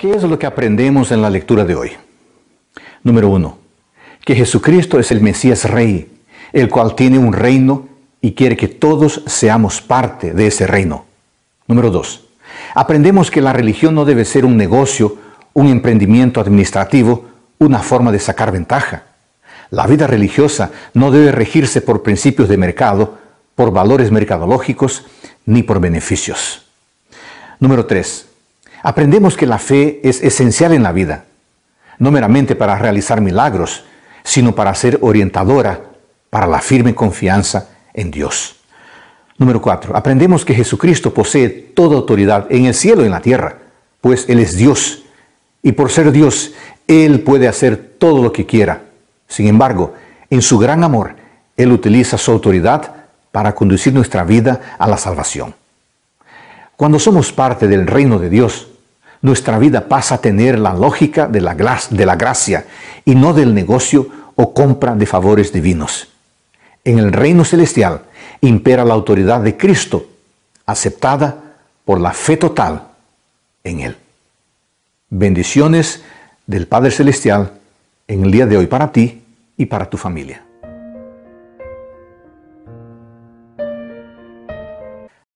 ¿Qué es lo que aprendemos en la lectura de hoy? Número uno, que Jesucristo es el Mesías Rey, el cual tiene un reino y quiere que todos seamos parte de ese reino. Número dos, aprendemos que la religión no debe ser un negocio, un emprendimiento administrativo, una forma de sacar ventaja. La vida religiosa no debe regirse por principios de mercado, por valores mercadológicos, ni por beneficios. Número tres, Aprendemos que la fe es esencial en la vida, no meramente para realizar milagros, sino para ser orientadora para la firme confianza en Dios. Número 4. Aprendemos que Jesucristo posee toda autoridad en el cielo y en la tierra, pues Él es Dios. Y por ser Dios, Él puede hacer todo lo que quiera. Sin embargo, en su gran amor, Él utiliza su autoridad para conducir nuestra vida a la salvación. Cuando somos parte del reino de Dios, nuestra vida pasa a tener la lógica de la, gracia y no del negocio o compra de favores divinos. En el reino celestial impera la autoridad de Cristo, aceptada por la fe total en Él. Bendiciones del Padre Celestial en el día de hoy para ti y para tu familia.